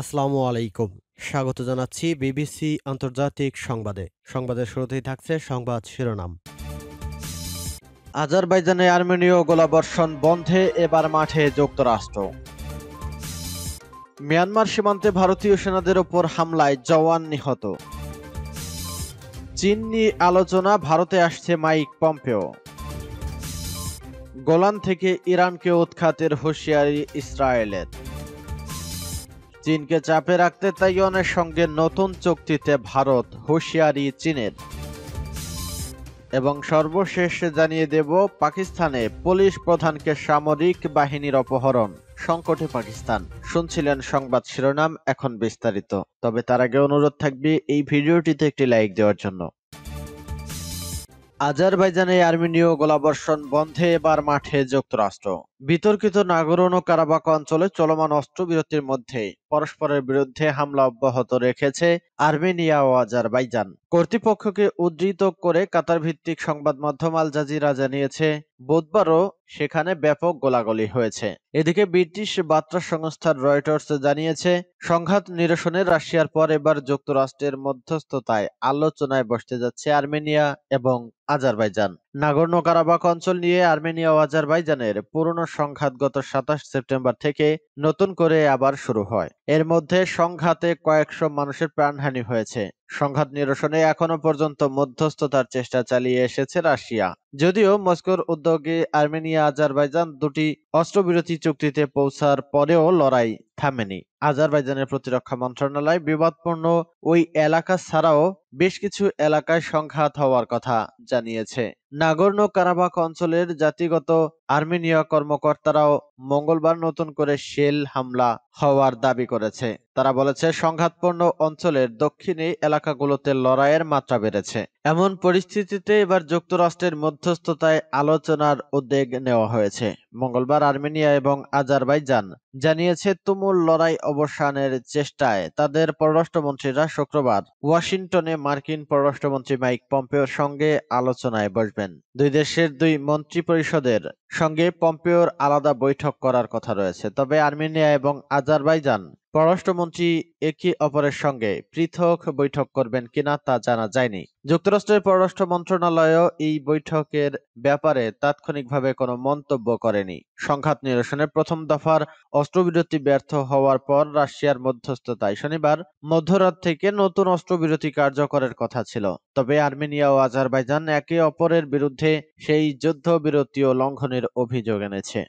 আসসালামু আলাইকুম স্বাগত জানাচ্ছি বিবিসি আন্তর্জাতিক সংবাদে সংবাদের শুরুতেই থাকছে সংবাদ শিরোনাম আজারবাইজানে আর্মেনীয় গোলাবর্ষণ বন্ধে এবার মাঠে যুক্তরাষ্ট্র মিয়ানমার সীমান্তে ভারতীয় সেনাদের ওপর হামলায় জওয়ান নিহত চীন নিয়ে আলোচনা ভারতে আসছে মাইক পম্পেও গোলান থেকে ইরানকে উৎখাতের হুঁশিয়ারি ইসরায়েলের চীনকে চাপে রাখতে তাইওয়ানের সঙ্গে নতুন চুক্তিতে ভারত হুঁশিয়ারি চীনের এবং সর্বশেষ জানিয়ে দেব পাকিস্তানে পুলিশ প্রধানকে সামরিক বাহিনীর অপহরণ সংকটে পাকিস্তান শুনছিলেন সংবাদ শিরোনাম এখন বিস্তারিত তবে তার আগে অনুরোধ থাকবে এই ভিডিওটিতে একটি লাইক দেওয়ার জন্য আজারবাইজানে আর্মেনীয় গোলাবর্ষণ বন্ধে এবার মাঠে যুক্তরাষ্ট্র বিতর্কিত নাগরণ ও কারাবাক অঞ্চলে চলমান অস্ত্রবিরতির মধ্যে পরস্পরের বিরুদ্ধে হামলা অব্যাহত রেখেছে আর্মেনিয়া ও আজারবাইজান কর্তৃপক্ষকে উদ্ধৃত করে কাতার ভিত্তিক সংবাদ মাধ্যম আল জাজিরা জানিয়েছে বুধবারও সেখানে ব্যাপক গোলাগুলি হয়েছে এদিকে ব্রিটিশ বার্তা সংস্থার রয়টার্স জানিয়েছে সংঘাত নিরসনে রাশিয়ার পর এবার যুক্তরাষ্ট্রের মধ্যস্থতায় আলোচনায় বসতে যাচ্ছে আর্মেনিয়া এবং আজারবাইজান নাগর্ণ কারাবাক অঞ্চল নিয়ে আর্মেনিয়া ও আজারবাইজানের পুরনো সংঘাত গত সাতাশ সেপ্টেম্বর থেকে নতুন করে আবার শুরু হয় এর মধ্যে সংঘাতে কয়েকশো মানুষের প্রাণহানি হয়েছে সংঘাত নিরসনে এখনো পর্যন্ত মধ্যস্থতার চেষ্টা চালিয়ে এসেছে রাশিয়া যদিও মস্কোর উদ্যোগে আর্মেনিয়া আজারবাইজান দুটি অস্ত্রবিরতি চুক্তিতে পৌঁছার পরেও লড়াই থামেনি আজারবাইজানের প্রতিরক্ষা মন্ত্রণালয় বিবাদপূর্ণ ওই এলাকা ছাড়াও বেশ কিছু এলাকায় সংঘাত হওয়ার কথা জানিয়েছে নাগর্ণ কারাবাখ অঞ্চলের জাতিগত আর্মেনীয় কর্মকর্তারাও মঙ্গলবার নতুন করে শেল হামলা হওয়ার দাবি করেছে তারা বলেছে সংঘাতপূর্ণ অঞ্চলের দক্ষিণে এলাকাগুলোতে লড়াইয়ের মাত্রা বেড়েছে এমন পরিস্থিতিতে এবার যুক্তরাষ্ট্রের মধ্যস্থতায় আলোচনার উদ্যোগ নেওয়া হয়েছে মঙ্গলবার আর্মেনিয়া এবং আজারবাইজান জানিয়েছে তুমুল লড়াই অবসানের চেষ্টায় তাদের পররাষ্ট্রমন্ত্রীরা শুক্রবার ওয়াশিংটনে মার্কিন পররাষ্ট্রমন্ত্রী মাইক পম্পেওর সঙ্গে আলোচনায় বসবেন দুই দেশের দুই মন্ত্রী পরিষদের সঙ্গে পম্পেওর আলাদা বৈঠক করার কথা রয়েছে তবে আর্মেনিয়া এবং আজারবাইজান পররাষ্ট্রমন্ত্রী একে অপরের সঙ্গে পৃথক বৈঠক করবেন কিনা তা জানা যায়নি যুক্তরাষ্ট্রের পররাষ্ট্র মন্ত্রণালয়ও এই বৈঠকের ব্যাপারে তাৎক্ষণিকভাবে কোনো মন্তব্য করেনি সংঘাত নিরসনে প্রথম দফার অস্ত্রবিরতি ব্যর্থ হওয়ার পর রাশিয়ার মধ্যস্থতায় শনিবার মধ্যরাত থেকে নতুন অস্ত্রবিরতি কার্যকরের কথা ছিল তবে আর্মেনিয়া ও আজারবাইজান একে অপরের বিরুদ্ধে সেই যুদ্ধবিরতিও লঙ্ঘনের অভিযোগ এনেছে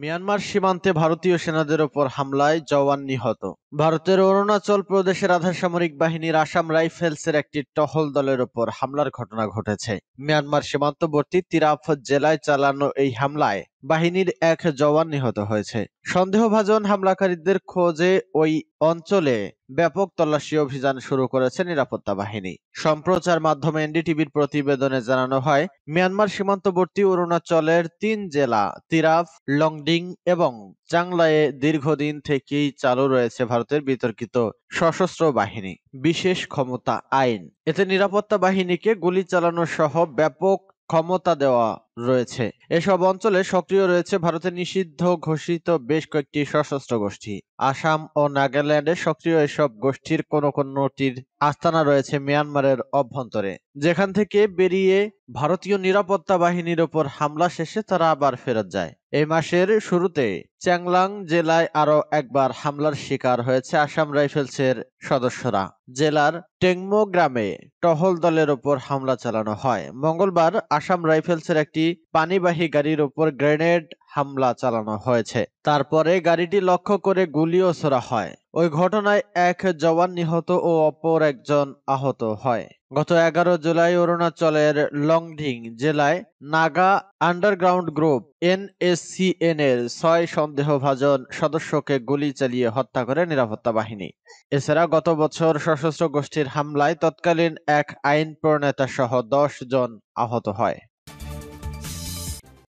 মিয়ানমার সীমান্তে ভারতীয় সেনাদের ওপর হামলায় জওয়ান নিহত ভারতের অরুণাচল প্রদেশের আধা সামরিক বাহিনীর আসাম রাইফেলসের একটি টহল দলের ওপর হামলার ঘটনা ঘটেছে মিয়ানমার সীমান্তবর্তী তিরাফ জেলায় চালানো এই হামলায় বাহিনীর এক জওয়ান নিহত হয়েছে সন্দেহভাজন হামলাকারীদের খোঁজে ওই অঞ্চলে ব্যাপক তল্লাশি অভিযান শুরু করেছে নিরাপত্তা বাহিনী সম্প্রচার মাধ্যমে এনডিটিভির প্রতিবেদনে জানানো হয় মিয়ানমার সীমান্তবর্তী অরুণাচলের তিন জেলা তিরাফ লংডিং এবং চাংলায়ে দীর্ঘদিন থেকেই চালু রয়েছে ভারতের বিতর্কিত সশস্ত্র বাহিনী বিশেষ ক্ষমতা আইন এতে নিরাপত্তা বাহিনীকে গুলি চালানো সহ ব্যাপক ক্ষমতা দেওয়া রয়েছে এসব অঞ্চলে সক্রিয় রয়েছে ভারতের নিষিদ্ধ ঘোষিত বেশ কয়েকটি সশস্ত্র গোষ্ঠী আসাম ও নাগাল্যান্ডে সক্রিয় এসব গোষ্ঠীর কোন কোনটির আস্থানা রয়েছে মিয়ানমারের অভ্যন্তরে যেখান থেকে বেরিয়ে ভারতীয় নিরাপত্তা বাহিনীর ওপর হামলা শেষে তারা আবার ফেরত যায় এই মাসের শুরুতে চ্যাংলাং জেলায় আরও একবার হামলার শিকার হয়েছে আসাম রাইফেলসের সদস্যরা জেলার টেংমো গ্রামে টহল দলের ওপর হামলা চালানো হয় মঙ্গলবার আসাম রাইফেলসের একটি পানিবাহী গাড়ির উপর গ্রেনেড হামলা চালানো হয়েছে তারপরে গাড়িটি লক্ষ্য করে গুলিও ছোড়া হয় ওই ঘটনায় এক জওয়ান নিহত ও অপর একজন আহত হয় গত এগারো জুলাই অরুণাচলের লংডিং জেলায় নাগা আন্ডারগ্রাউন্ড গ্রুপ এনএসসিএন এর ছয় সন্দেহভাজন সদস্যকে গুলি চালিয়ে হত্যা করে নিরাপত্তা বাহিনী এছাড়া গত বছর সশস্ত্র গোষ্ঠীর হামলায় তৎকালীন এক আইন প্রণেতা সহ দশ জন আহত হয়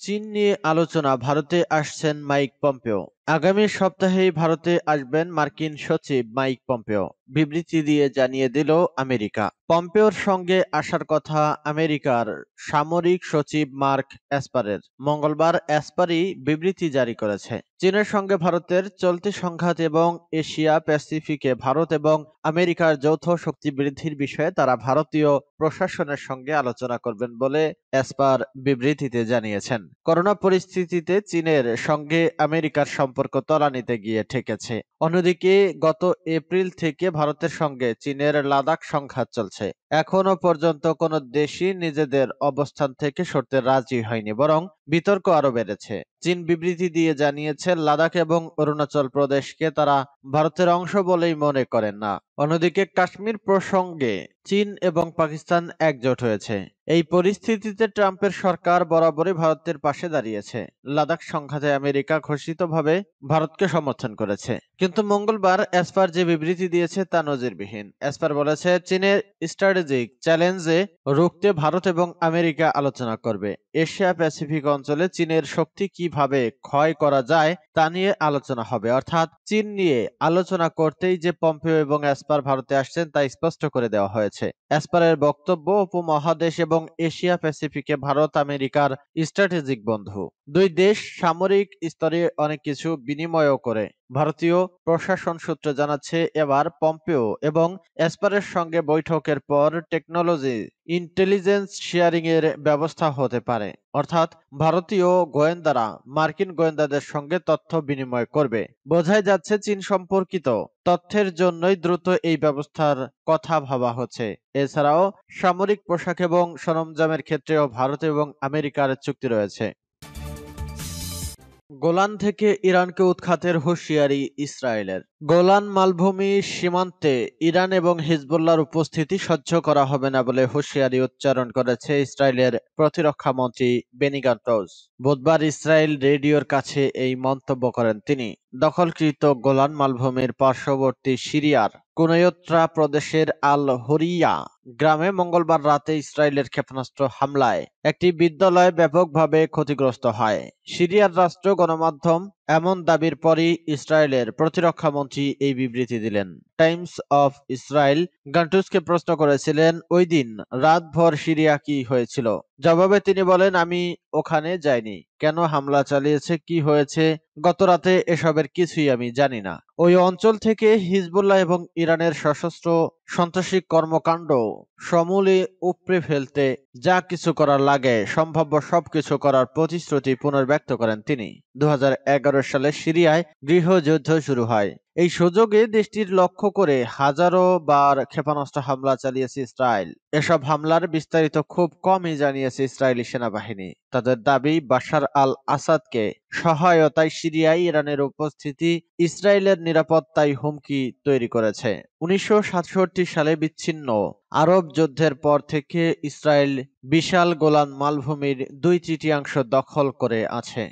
চীন নিয়ে আলোচনা ভারতে আসছেন মাইক পম্পেও আগামী সপ্তাহেই ভারতে আসবেন মার্কিন সচিব মাইক পম্পেও বিবৃতি দিয়ে জানিয়ে দিল আমেরিকা পম্পেওর সঙ্গে আসার কথা আমেরিকার সামরিক সচিব মার্ক অ্যাসপারের মঙ্গলবার অ্যাসপারি বিবৃতি জারি করেছে চীনের সঙ্গে ভারতের চলতি সংঘাত এবং এশিয়া প্যাসিফিকে ভারত এবং আমেরিকার যৌথ শক্তি বৃদ্ধির বিষয়ে তারা ভারতীয় প্রশাসনের সঙ্গে আলোচনা করবেন বলে অ্যাসপার বিবৃতিতে জানিয়েছেন করোনা পরিস্থিতিতে চীনের সঙ্গে আমেরিকার সম্পর্ক সম্পর্ক নিতে গিয়ে ঠেকেছে অন্যদিকে গত এপ্রিল থেকে ভারতের সঙ্গে চীনের লাদাখ সংঘাত চলছে এখনো পর্যন্ত কোনো দেশই নিজেদের অবস্থান থেকে সরতে রাজি হয়নি বরং বিতর্ক আরো বেড়েছে চীন বিবৃতি দিয়ে জানিয়েছে লাদাখ এবং অরুণাচল প্রদেশকে তারা ভারতের অংশ বলেই মনে করেন না অন্যদিকে কাশ্মীর প্রসঙ্গে চীন এবং পাকিস্তান একজোট হয়েছে এই পরিস্থিতিতে ট্রাম্পের সরকার বরাবরই ভারতের পাশে দাঁড়িয়েছে লাদাখ সংঘাতে আমেরিকা ঘোষিতভাবে ভারতকে সমর্থন করেছে কিন্তু মঙ্গলবার এসপার যে বিবৃতি দিয়েছে তা নজিরবিহীন এসপার বলেছে চীনের স্ট্র্যাটেজিক চ্যালেঞ্জে রুখতে ভারত এবং আমেরিকা আলোচনা করবে এশিয়া প্যাসিফিক অঞ্চলে চীনের শক্তি কিভাবে ক্ষয় করা যায় তা নিয়ে আলোচনা হবে অর্থাৎ চীন নিয়ে আলোচনা করতেই যে পম্পিও এবং এসপার ভারতে আসছেন তা স্পষ্ট করে দেওয়া হয়েছে এসপারের বক্তব্য উপমহাদেশ এবং এশিয়া প্যাসিফিকে ভারত আমেরিকার স্ট্র্যাটেজিক বন্ধু দুই দেশ সামরিক স্তরে অনেক কিছু বিনিময়ও করে ভারতীয় প্রশাসন সূত্র জানাচ্ছে এবার পম্পেও এবং এসপারের সঙ্গে বৈঠকের পর টেকনোলজি ইন্টেলিজেন্স শেয়ারিং এর ব্যবস্থা হতে পারে অর্থাৎ ভারতীয় গোয়েন্দারা মার্কিন গোয়েন্দাদের সঙ্গে তথ্য বিনিময় করবে বোঝাই যাচ্ছে চীন সম্পর্কিত তথ্যের জন্যই দ্রুত এই ব্যবস্থার কথা ভাবা হচ্ছে এছাড়াও সামরিক পোশাক এবং সরঞ্জামের ক্ষেত্রেও ভারত এবং আমেরিকার চুক্তি রয়েছে গোলান থেকে ইরানকে উৎখাতের হুঁশিয়ারি ইসরায়েলের গোলান মালভূমি সীমান্তে ইরান এবং হিজবুল্লার উপস্থিতি সহ্য করা হবে না বলে হুঁশিয়ারি উচ্চারণ করেছে ইসরায়েলের প্রতিরক্ষা মন্ত্রী বেনিগান্টজ বুধবার ইসরায়েল রেডিওর কাছে এই মন্তব্য করেন তিনি দখলকৃত গোলান মালভূমির পার্শ্ববর্তী সিরিয়ার কুনয়ত্রা প্রদেশের আল হরিয়া গ্রামে মঙ্গলবার রাতে ইসরায়েলের ক্ষেপণাস্ত্র হামলায় একটি বিদ্যালয় ব্যাপকভাবে ক্ষতিগ্রস্ত হয় সিরিয়ার রাষ্ট্র গণমাধ্যম এমন দাবির পরই ইসরায়েলের প্রতিরক্ষামন্ত্রী এই বিবৃতি দিলেন টাইমস অফ ইসরায়েল গান্টুসকে প্রশ্ন করেছিলেন ওই দিন রাতভর সিরিয়া কি হয়েছিল জবাবে তিনি বলেন আমি ওখানে যাইনি কেন হামলা চালিয়েছে কি হয়েছে গত রাতে এসবের কিছুই আমি জানি না ওই অঞ্চল থেকে হিজবুল্লাহ এবং ইরানের সশস্ত্র সন্ত্রাসী কর্মকাণ্ড সমূলে উপড়ে ফেলতে যা কিছু করার লাগে সম্ভাব্য সবকিছু করার প্রতিশ্রুতি পুনর্ব্যক্ত করেন তিনি দু সালে সিরিয়ায় গৃহযুদ্ধ শুরু হয় এই সুযোগে দেশটির লক্ষ্য করে হাজারো বার ক্ষেপণাস্ত্র হামলা চালিয়েছে ইসরায়েল এসব হামলার বিস্তারিত খুব কমই জানিয়েছে ইসরায়েলি সেনাবাহিনী তাদের দাবি বাশার আল আসাদকে সহায়তায় সিরিয়ায় ইরানের উপস্থিতি ইসরায়েলের নিরাপত্তায় হুমকি তৈরি করেছে উনিশশো সালে বিচ্ছিন্ন আরব যুদ্ধের পর থেকে ইসরায়েল বিশাল গোলান মালভূমির দুই তৃতীয়াংশ দখল করে আছে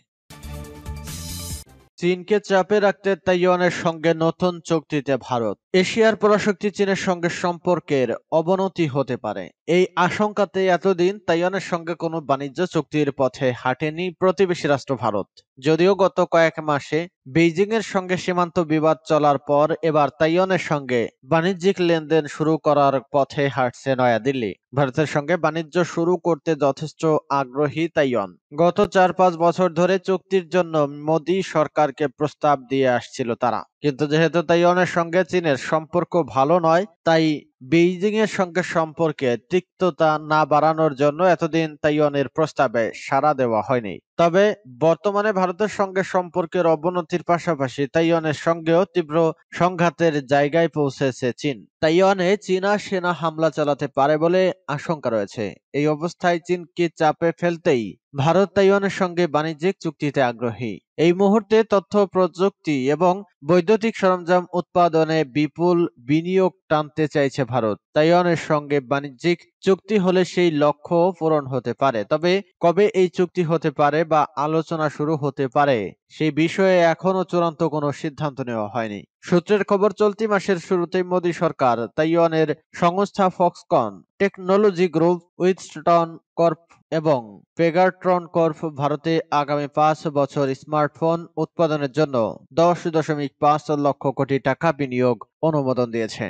চীনকে চাপে রাখতে তাইওয়ানের সঙ্গে নতুন চুক্তিতে ভারত এশিয়ার পরাশক্তি চীনের সঙ্গে সম্পর্কের অবনতি হতে পারে এই আশঙ্কাতে এতদিন তাইওয়ানের সঙ্গে কোনো বাণিজ্য চুক্তির পথে হাঁটেনি প্রতিবেশী রাষ্ট্র ভারত যদিও গত কয়েক মাসে বেইজিংয়ের এর সঙ্গে সীমান্ত বিবাদ চলার পর এবার তাইওয়ানের সঙ্গে বাণিজ্যিক লেনদেন শুরু করার পথে হাঁটছে নয়াদিল্লি ভারতের সঙ্গে বাণিজ্য শুরু করতে যথেষ্ট আগ্রহী তাইওয়ান গত চার পাঁচ বছর ধরে চুক্তির জন্য মোদী সরকারকে প্রস্তাব দিয়ে আসছিল তারা কিন্তু যেহেতু তাইওয়ানের সঙ্গে চীনের সম্পর্ক ভালো নয় তাই বেইজিং এর সঙ্গে সম্পর্কে তিক্ততা না বাড়ানোর জন্য এতদিন তাইওয়ানের প্রস্তাবে সাড়া দেওয়া হয়নি তবে বর্তমানে ভারতের সঙ্গে সম্পর্কের অবনতির পাশাপাশি তাইওয়ানের সঙ্গেও তীব্র সংঘাতের জায়গায় পৌঁছেছে চীন তাইওয়ানে চীনা সেনা হামলা চালাতে পারে বলে আশঙ্কা রয়েছে এই অবস্থায় চীনকে চাপে ফেলতেই ভারত তাইওয়ানের সঙ্গে বাণিজ্যিক চুক্তিতে আগ্রহী এই মুহূর্তে তথ্য প্রযুক্তি এবং বৈদ্যুতিক সরঞ্জাম উৎপাদনে বিপুল বিনিয়োগ টানতে চাইছে ভারত তাইওয়ানের সঙ্গে বাণিজ্যিক চুক্তি হলে সেই লক্ষ্য পূরণ হতে পারে তবে কবে এই চুক্তি হতে পারে বা আলোচনা শুরু হতে পারে সেই বিষয়ে এখনও চূড়ান্ত কোনো সিদ্ধান্ত নেওয়া হয়নি সূত্রের খবর চলতি মাসের শুরুতেই মোদী সরকার তাইওয়ানের সংস্থা Foxconn technology group Wistron corp এবং পেগারট্রন কর্প ভারতে আগামী পাঁচ বছর স্মার্টফোন উৎপাদনের জন্য দশ দশমিক পাঁচ লক্ষ কোটি টাকা বিনিয়োগ অনুমোদন দিয়েছে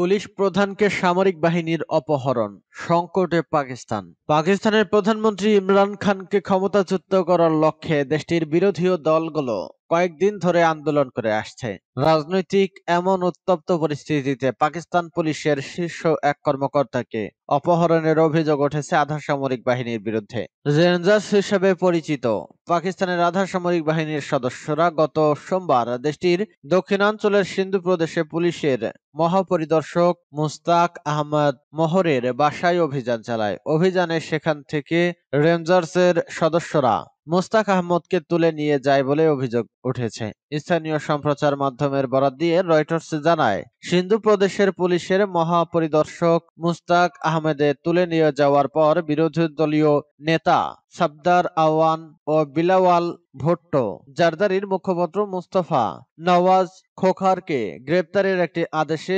পুলিশ প্রধানকে সামরিক বাহিনীর অপহরণ সংকটে পাকিস্তান পাকিস্তানের প্রধানমন্ত্রী ইমরান খানকে ক্ষমতাচ্যুত করার লক্ষ্যে দেশটির বিরোধী দলগুলো কয়েকদিন ধরে আন্দোলন করে আসছে রাজনৈতিক এমন উত্তপ্ত পরিস্থিতিতে পাকিস্তান পুলিশের শীর্ষ এক কর্মকর্তাকে অপহরণের অভিযোগ উঠেছে আধা সামরিক বাহিনীর বিরুদ্ধে রেঞ্জার্স হিসেবে পরিচিত পাকিস্তানের আধা সামরিক বাহিনীর সদস্যরা গত সোমবার দেশটির দক্ষিণাঞ্চলের সিন্ধু প্রদেশে পুলিশের মহাপরিদর্শক মুস্তাক আহমদ মোহরের বাসায় অভিযান চালায় অভিযানে সেখান থেকে রেঞ্জার্সের সদস্যরা মোস্তাক আহমদকে তুলে নিয়ে যায় বলে অভিযোগ উঠেছে স্থানীয় সম্প্রচার মাধ্যমের বরাদ দিয়ে রয়টার্স জানায় সিন্ধু প্রদেশের পুলিশের মহাপরিদর্শক মুস্তাক আহমেদে তুলে নিয়ে যাওয়ার পর বিরোধী দলীয় নেতা সাবদার আওয়ান ও বিলাওয়াল ভট্ট জারদারির মুখপাত্র মুস্তফা নওয়াজ খোখারকে গ্রেপ্তারের একটি আদেশে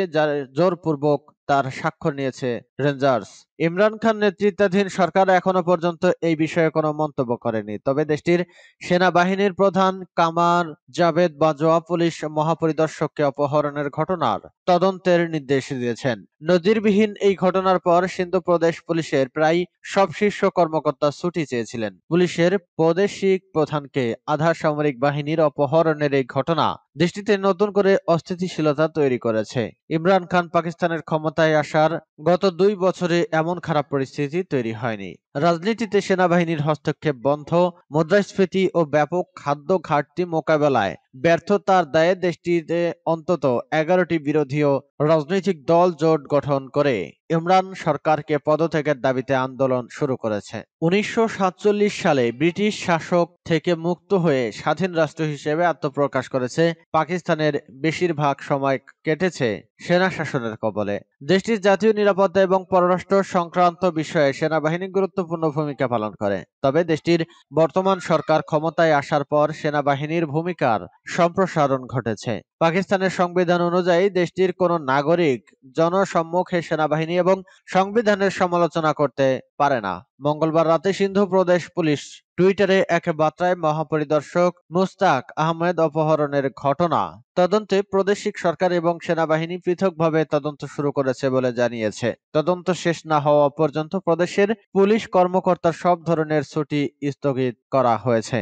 জোরপূর্বক তার স্বাক্ষর নিয়েছে রেঞ্জার্স ইমরান খান নেতৃত্বাধীন সরকার এখনো পর্যন্ত এই বিষয়ে কোনো মন্তব্য করেনি তবে দেশটির সেনাবাহিনীর প্রধান কামার জাভেদ বাজোয়া পুলিশ মহাপরিদর্শককে অপহরণের ঘটনার তদন্তের নির্দেশ দিয়েছেন নজিরবিহীন এই ঘটনার পর সিন্ধু প্রদেশ পুলিশের প্রায় সব শীর্ষ কর্মকর্তা ছুটি চেয়েছিলেন পুলিশের প্রদেশিক প্রধানকে আধা সামরিক বাহিনীর অপহরণের এই ঘটনা দেশটিতে নতুন করে অস্থিতিশীলতা তৈরি করেছে ইমরান খান পাকিস্তানের ক্ষমতায় আসার গত দুই বছরে এমন খারাপ পরিস্থিতি তৈরি হয়নি রাজনীতিতে সেনাবাহিনীর হস্তক্ষেপ বন্ধ মুদ্রাস্ফীতি ও ব্যাপক খাদ্য ঘাটতি মোকাবেলায় ব্যর্থতার দায়ে দেশটিতে অন্তত এগারোটি বিরোধীয় রাজনৈতিক দল জোট গঠন করে ইমরান সরকারকে পদত্যাগের দাবিতে আন্দোলন শুরু করেছে উনিশশো সালে ব্রিটিশ শাসক থেকে মুক্ত হয়ে স্বাধীন রাষ্ট্র হিসেবে আত্মপ্রকাশ করেছে পাকিস্তানের বেশিরভাগ সময় কেটেছে সেনা শাসনের কবলে দেশটির জাতীয় নিরাপত্তা এবং পররাষ্ট্র সংক্রান্ত বিষয়ে সেনাবাহিনী গুরুত্বপূর্ণ ভূমিকা পালন করে তবে দেশটির বর্তমান সরকার ক্ষমতায় আসার পর সেনাবাহিনীর ভূমিকার সম্প্রসারণ ঘটেছে পাকিস্তানের সংবিধান অনুযায়ী দেশটির কোন নাগরিক জনসম্মুখে সেনাবাহিনী এবং সংবিধানের সমালোচনা করতে পারে না মঙ্গলবার রাতে সিন্ধু প্রদেশ পুলিশ টুইটারে এক বার্তায় মহাপরিদর্শক মুস্তাক আহমেদ অপহরণের ঘটনা তদন্তে প্রাদেশিক সরকার এবং সেনাবাহিনী পৃথকভাবে তদন্ত শুরু করেছে বলে জানিয়েছে তদন্ত শেষ না হওয়া পর্যন্ত প্রদেশের পুলিশ কর্মকর্তার সব ধরনের ছুটি স্থগিত করা হয়েছে